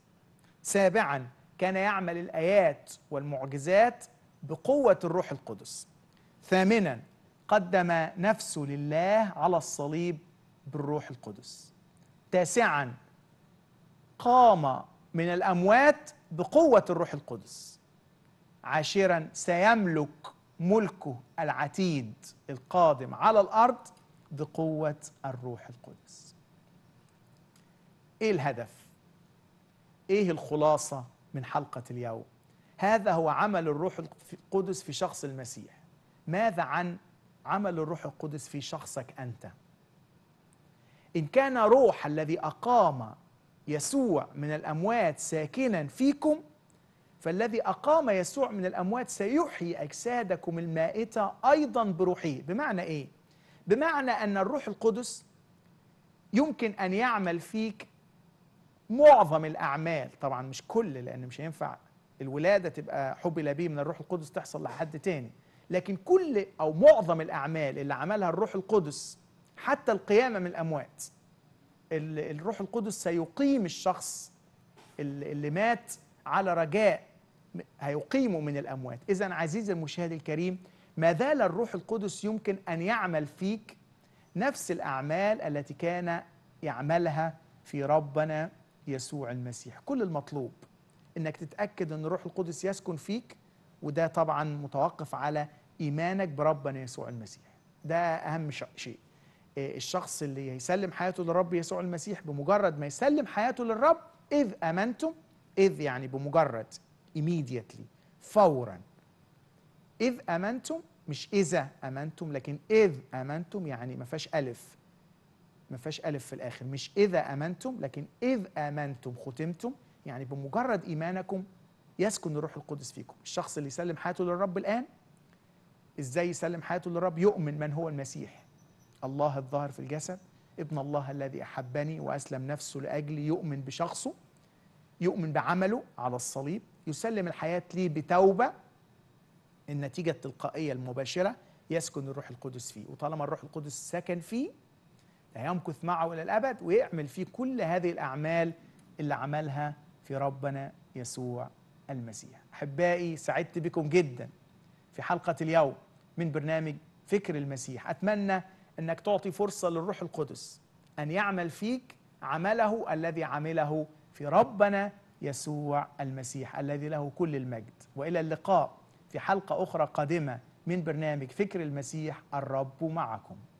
سابعا كان يعمل الايات والمعجزات بقوه الروح القدس ثامنا قدم نفسه لله على الصليب بالروح القدس تاسعا قام من الاموات بقوه الروح القدس عاشرا سيملك ملكه العتيد القادم على الارض بقوه الروح القدس ايه الهدف ايه الخلاصه من حلقه اليوم هذا هو عمل الروح القدس في شخص المسيح ماذا عن عمل الروح القدس في شخصك انت ان كان روح الذي اقام يسوع من الاموات ساكنا فيكم فالذي أقام يسوع من الأموات سيحيي أجسادكم المائتة أيضا بروحه بمعنى إيه؟ بمعنى أن الروح القدس يمكن أن يعمل فيك معظم الأعمال طبعا مش كل لأن مش هينفع الولادة تبقى حبل به من الروح القدس تحصل لحد تاني لكن كل أو معظم الأعمال اللي عملها الروح القدس حتى القيامة من الأموات الروح القدس سيقيم الشخص اللي مات على رجاء هيقيموا من الأموات إذا عزيزي المشاهد الكريم ما زال الروح القدس يمكن أن يعمل فيك نفس الأعمال التي كان يعملها في ربنا يسوع المسيح كل المطلوب انك تتاكد ان الروح القدس يسكن فيك وده طبعا متوقف على ايمانك بربنا يسوع المسيح ده اهم شيء آه، الشخص اللي هيسلم حياته للرب يسوع المسيح بمجرد ما يسلم حياته للرب اذ امنتم اذ يعني بمجرد immediately فورا إذ أمنتم مش إذا أمنتم لكن إذ أمنتم يعني ما فيهاش ألف ما فيهاش ألف في الآخر مش إذا أمنتم لكن إذ آمنتم ختمتم يعني بمجرد إيمانكم يسكن الروح القدس فيكم الشخص اللي يسلم حياته للرب الآن إزاي يسلم حياته للرب يؤمن من هو المسيح الله الظاهر في الجسد ابن الله الذي أحبني وأسلم نفسه لأجلي يؤمن بشخصه يؤمن بعمله على الصليب يسلم الحياة ليه بتوبة النتيجة التلقائية المباشرة يسكن الروح القدس فيه وطالما الروح القدس سكن فيه هيمكث معه إلى الأبد ويعمل فيه كل هذه الأعمال اللي عملها في ربنا يسوع المسيح أحبائي سعدت بكم جدا في حلقة اليوم من برنامج فكر المسيح أتمنى أنك تعطي فرصة للروح القدس أن يعمل فيك عمله الذي عمله في ربنا يسوع المسيح الذي له كل المجد والى اللقاء في حلقه اخرى قادمه من برنامج فكر المسيح الرب معكم